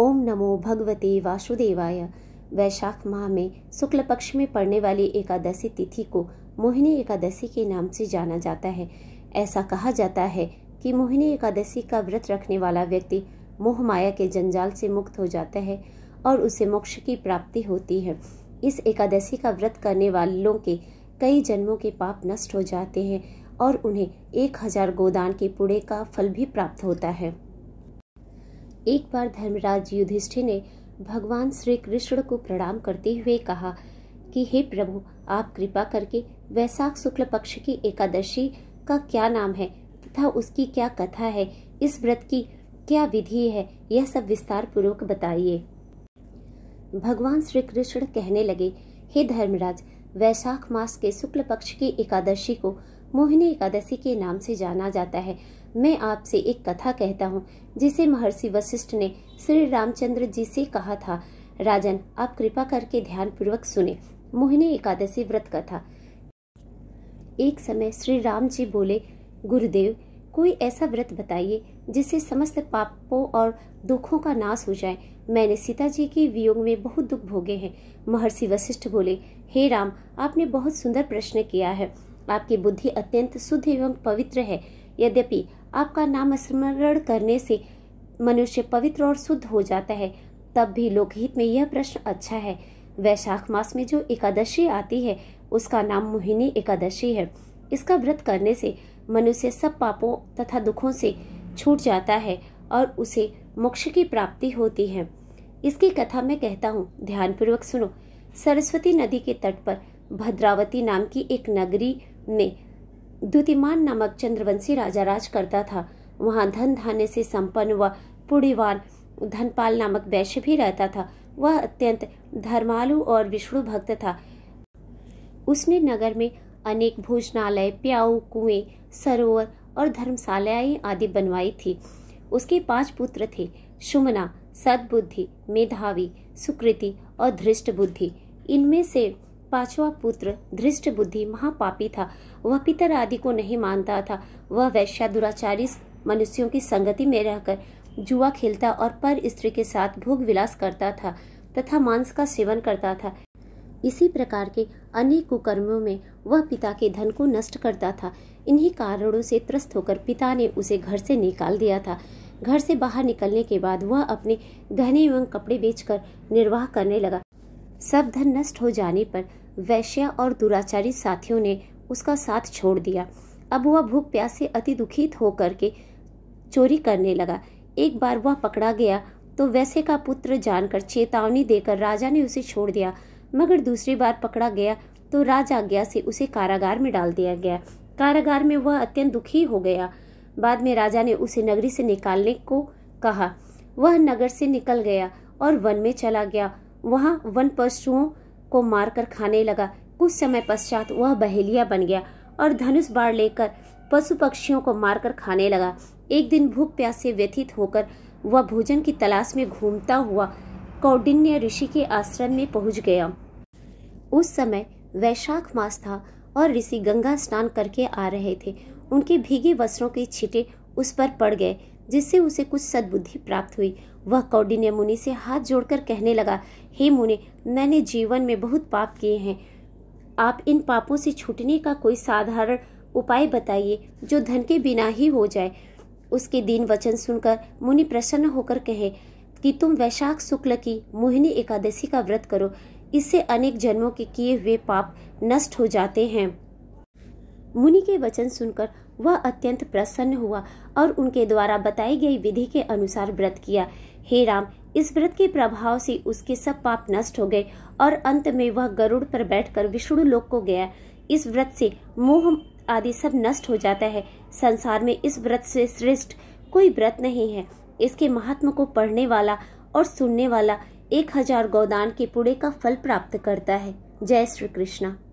ओम नमो भगवते वासुदेवाय वैशाख माह में शुक्ल पक्ष में पड़ने वाली एकादशी तिथि को मोहिनी एकादशी के नाम से जाना जाता है ऐसा कहा जाता है कि मोहिनी एकादशी का व्रत रखने वाला व्यक्ति मोह माया के जंजाल से मुक्त हो जाता है और उसे मोक्ष की प्राप्ति होती है इस एकादशी का व्रत करने वालों के कई जन्मों के पाप नष्ट हो जाते हैं और उन्हें एक हजार गोदान के पुड़े का फल भी प्राप्त होता है एक बार धर्मराज युधिष्ठिर ने भगवान श्री कृष्ण को प्रणाम करते हुए कहा कि हे प्रभु आप कृपा करके वैशाख शुक्ल पक्ष की एकादशी का क्या नाम है तथा उसकी क्या कथा है इस व्रत की क्या विधि है यह सब विस्तार पूर्वक बताइए भगवान श्री कृष्ण कहने लगे हे धर्मराज वैशाख मास के शुक्ल पक्ष की एकादशी को मोहिनी एकादशी के नाम से जाना जाता है मैं आपसे एक कथा कहता हूँ जिसे महर्षि वशिष्ठ ने श्री रामचंद्र जी से कहा था राजन आप कृपा करके ध्यान पूर्वक सुने मोहिनी एकादशी व्रत कथा एक समय श्री राम जी बोले गुरुदेव कोई ऐसा व्रत बताइए जिससे समस्त पापों और दुखों का नाश हो जाए मैंने सीता जी के वियोग में बहुत दुख भोगे हैं महर्षि वशिष्ठ बोले हे राम आपने बहुत सुंदर प्रश्न किया है आपकी बुद्धि अत्यंत शुद्ध एवं पवित्र है यद्यपि आपका नाम स्मरण करने से मनुष्य पवित्र और शुद्ध हो जाता है तब भी लोकहित में यह प्रश्न अच्छा है वैशाख मास में जो एकादशी आती है उसका नाम मोहिनी एकादशी है इसका व्रत करने से मनुष्य सब पापों तथा दुखों से छूट जाता है और उसे मोक्ष की प्राप्ति होती है इसकी कथा मैं कहता हूँ ध्यानपूर्वक सुनो सरस्वती नदी के तट पर भद्रावती नाम की एक नगरी में दुतिमान नामक चंद्रवंशी राजा राज करता था वहाँ धन धान्य से संपन्न व पुड़ीवान धनपाल नामक वैश्य भी रहता था वह अत्यंत धर्मालु और विष्णु भक्त था उसने नगर में अनेक भोजनालय प्याऊ कुएं सरोवर और धर्मशालाएं आदि बनवाई थी उसके पांच पुत्र थे सुमना सद्बुद्धि मेधावी सुकृति और धृष्ट बुद्धि इनमें से पांचवा पुत्र धृष्ट बुद्धि महापापी था वह पितर आदि को नहीं मानता था वह वैश्या दुराचारी मनुष्यों की संगति में रहकर जुआ खेलता और पर स्त्री के साथ भोग विलास करता था तथा मांस का सेवन करता था इसी प्रकार के अनेक कुकर्मों में वह पिता के धन को नष्ट करता था इन्हीं कारणों से त्रस्त होकर पिता ने उसे घर से निकाल दिया था घर से बाहर निकलने के बाद वह अपने गहने एवं कपड़े बेचकर निर्वाह करने लगा सब धन नष्ट हो जाने पर वैश्या और दुराचारी साथियों ने उसका साथ छोड़ दिया अब वह भूख प्यास से अति दुखित होकर के चोरी करने लगा एक बार वह पकड़ा गया तो वैसे का पुत्र जानकर चेतावनी देकर राजा ने उसे छोड़ दिया मगर दूसरी बार पकड़ा गया तो आज्ञा से उसे कारागार में डाल दिया गया कारागार में वह अत्यंत दुखी हो गया बाद में राजा ने उसे नगरी से निकालने को कहा वह नगर से निकल गया और वन में चला गया वहाँ वन पशुओं को मारकर खाने लगा कुछ समय पश्चात वह बहेलिया बन गया और धनुष बाढ़ लेकर पशु पक्षियों को मारकर खाने लगा एक दिन भूख प्यास से व्यथित होकर वह भोजन की तलाश में घूमता हुआ कौडिन्य ऋषि के आश्रम में पहुंच गया उस समय वैशाख मास था और ऋषि गंगा स्नान करके आ रहे थे उनके भीगे वस्त्रों के छिटे उस पर पड़ गए जिससे उसे कुछ सद्बुद्धि प्राप्त हुई वह कौंडिन्य मुनि से हाथ जोड़कर कहने लगा हे मुनि मैंने जीवन में बहुत पाप किए हैं आप इन पापों से छूटने का कोई साधारण उपाय बताइए जो धन के बिना ही हो जाए उसके दीन वचन सुनकर मुनि प्रसन्न होकर कहे कि तुम वैशाख शुक्ल की मोहिनी एकादशी का व्रत करो इससे अनेक जन्मों के किए हुए पाप नष्ट हो जाते हैं मुनि के वचन सुनकर वह अत्यंत प्रसन्न हुआ और उनके द्वारा बताई गई विधि के अनुसार व्रत किया हे राम इस व्रत के प्रभाव से उसके सब पाप नष्ट हो गए और अंत में वह गरुड़ पर बैठकर विष्णु लोक को गया इस व्रत से मोह आदि सब नष्ट हो जाता है संसार में इस व्रत से श्रेष्ठ कोई व्रत नहीं है इसके महात्मा को पढ़ने वाला और सुनने वाला एक हजार गोदान के पुड़े का फल प्राप्त करता है जय श्री कृष्णा